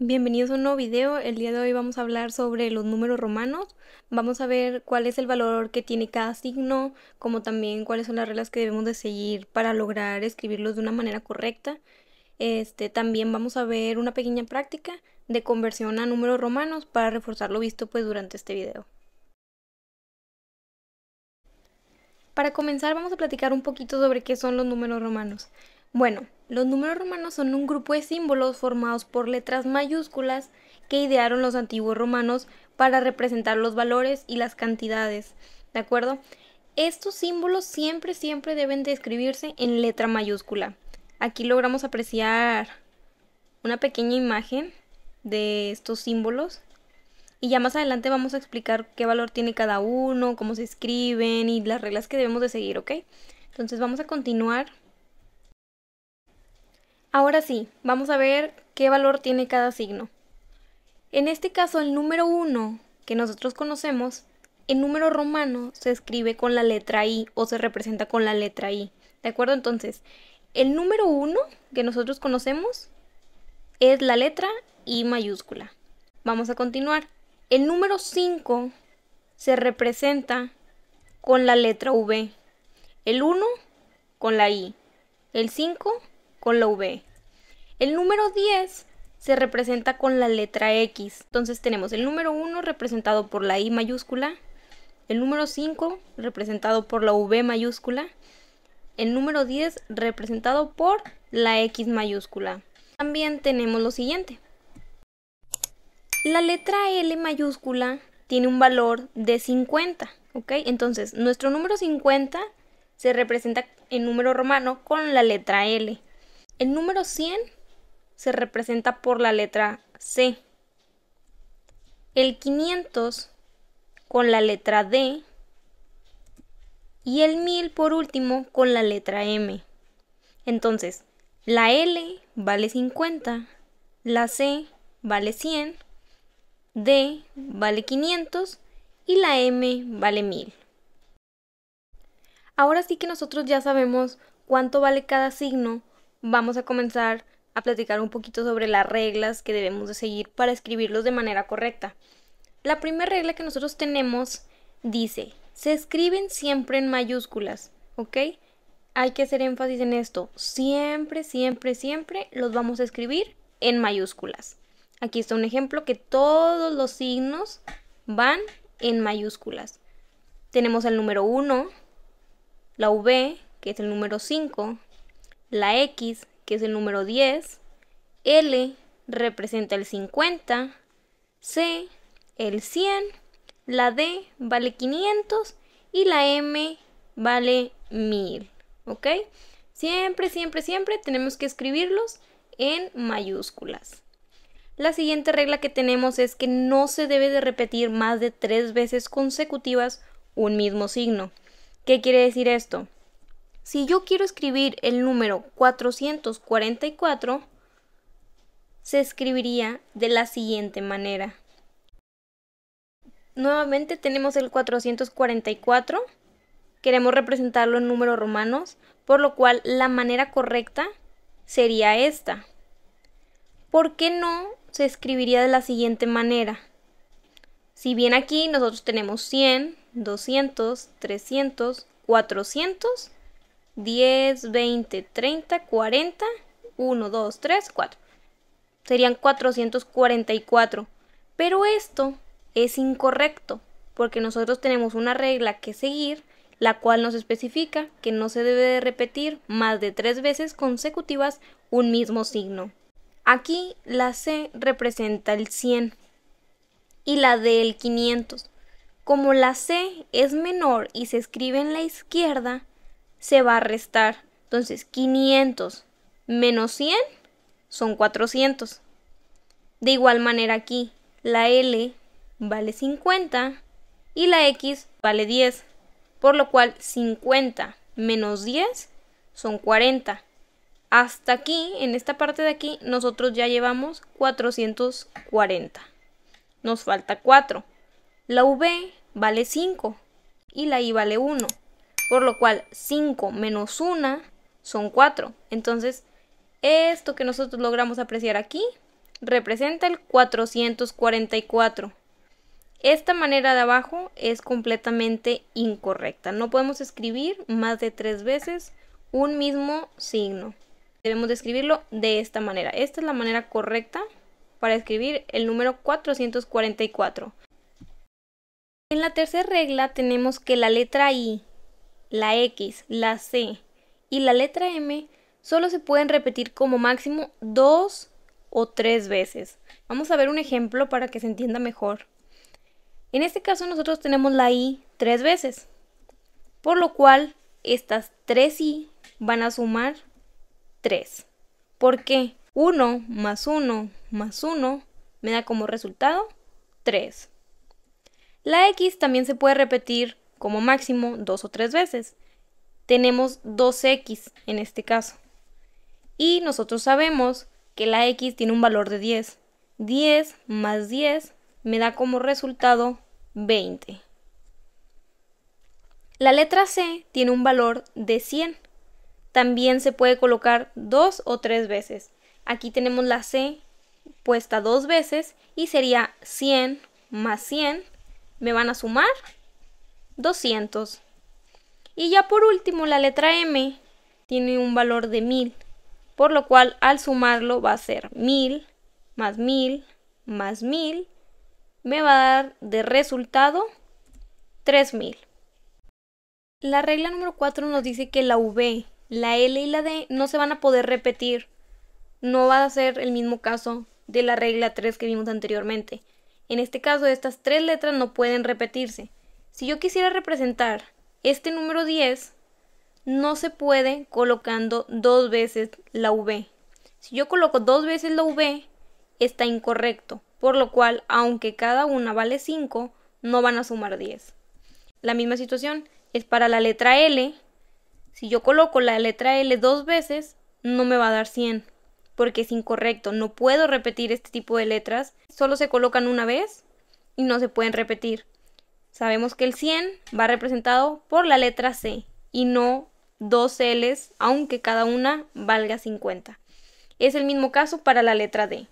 Bienvenidos a un nuevo video. El día de hoy vamos a hablar sobre los números romanos. Vamos a ver cuál es el valor que tiene cada signo, como también cuáles son las reglas que debemos de seguir para lograr escribirlos de una manera correcta. Este, también vamos a ver una pequeña práctica de conversión a números romanos para reforzar lo visto pues durante este video. Para comenzar vamos a platicar un poquito sobre qué son los números romanos. Bueno, los números romanos son un grupo de símbolos formados por letras mayúsculas que idearon los antiguos romanos para representar los valores y las cantidades, ¿de acuerdo? Estos símbolos siempre, siempre deben de escribirse en letra mayúscula. Aquí logramos apreciar una pequeña imagen de estos símbolos y ya más adelante vamos a explicar qué valor tiene cada uno, cómo se escriben y las reglas que debemos de seguir, ¿ok? Entonces vamos a continuar Ahora sí, vamos a ver qué valor tiene cada signo. En este caso, el número 1, que nosotros conocemos, el número romano se escribe con la letra I o se representa con la letra I. ¿De acuerdo? Entonces, el número 1 que nosotros conocemos es la letra I mayúscula. Vamos a continuar. El número 5 se representa con la letra V. El 1 con la I. El 5 la V. El número 10 se representa con la letra X. Entonces tenemos el número 1 representado por la I mayúscula, el número 5 representado por la V mayúscula, el número 10 representado por la X mayúscula. También tenemos lo siguiente. La letra L mayúscula tiene un valor de 50, ¿ok? Entonces, nuestro número 50 se representa en número romano con la letra L. El número 100 se representa por la letra C. El 500 con la letra D. Y el 1000 por último con la letra M. Entonces, la L vale 50, la C vale 100, D vale 500 y la M vale 1000. Ahora sí que nosotros ya sabemos cuánto vale cada signo vamos a comenzar a platicar un poquito sobre las reglas que debemos de seguir para escribirlos de manera correcta. La primera regla que nosotros tenemos dice, se escriben siempre en mayúsculas, ¿ok? Hay que hacer énfasis en esto. Siempre, siempre, siempre los vamos a escribir en mayúsculas. Aquí está un ejemplo que todos los signos van en mayúsculas. Tenemos el número 1, la V, que es el número 5, la X, que es el número 10, L representa el 50, C el 100, la D vale 500 y la M vale 1000, ¿ok? Siempre, siempre, siempre tenemos que escribirlos en mayúsculas. La siguiente regla que tenemos es que no se debe de repetir más de tres veces consecutivas un mismo signo. ¿Qué quiere decir esto? Si yo quiero escribir el número 444, se escribiría de la siguiente manera. Nuevamente tenemos el 444. Queremos representarlo en números romanos, por lo cual la manera correcta sería esta. ¿Por qué no se escribiría de la siguiente manera? Si bien aquí nosotros tenemos 100, 200, 300, 400, 10, 20, 30, 40, 1, 2, 3, 4. Serían 444. Pero esto es incorrecto, porque nosotros tenemos una regla que seguir, la cual nos especifica que no se debe de repetir más de tres veces consecutivas un mismo signo. Aquí la C representa el 100 y la D el 500. Como la C es menor y se escribe en la izquierda, se va a restar. Entonces, 500 menos 100 son 400. De igual manera aquí, la L vale 50 y la X vale 10, por lo cual 50 menos 10 son 40. Hasta aquí, en esta parte de aquí, nosotros ya llevamos 440. Nos falta 4. La V vale 5 y la I vale 1. Por lo cual 5 menos 1 son 4. Entonces, esto que nosotros logramos apreciar aquí representa el 444. Esta manera de abajo es completamente incorrecta. No podemos escribir más de tres veces un mismo signo. Debemos escribirlo de esta manera. Esta es la manera correcta para escribir el número 444. En la tercera regla tenemos que la letra I la X, la C y la letra M solo se pueden repetir como máximo dos o tres veces. Vamos a ver un ejemplo para que se entienda mejor. En este caso nosotros tenemos la I tres veces, por lo cual estas tres I van a sumar tres. ¿Por qué? 1 más 1 más 1 me da como resultado 3. La X también se puede repetir como máximo dos o tres veces. Tenemos 2x en este caso. Y nosotros sabemos que la x tiene un valor de 10. 10 más 10 me da como resultado 20. La letra C tiene un valor de 100. También se puede colocar dos o tres veces. Aquí tenemos la C puesta dos veces y sería 100 más 100. Me van a sumar 200. Y ya por último la letra M tiene un valor de 1000, por lo cual al sumarlo va a ser 1000 más 1000 más 1000 me va a dar de resultado 3000. La regla número 4 nos dice que la V, la L y la D no se van a poder repetir. No va a ser el mismo caso de la regla 3 que vimos anteriormente. En este caso estas tres letras no pueden repetirse. Si yo quisiera representar este número 10, no se puede colocando dos veces la V. Si yo coloco dos veces la V, está incorrecto, por lo cual, aunque cada una vale 5, no van a sumar 10. La misma situación es para la letra L. Si yo coloco la letra L dos veces, no me va a dar 100, porque es incorrecto. No puedo repetir este tipo de letras, solo se colocan una vez y no se pueden repetir. Sabemos que el 100 va representado por la letra C y no dos Ls, aunque cada una valga 50. Es el mismo caso para la letra D.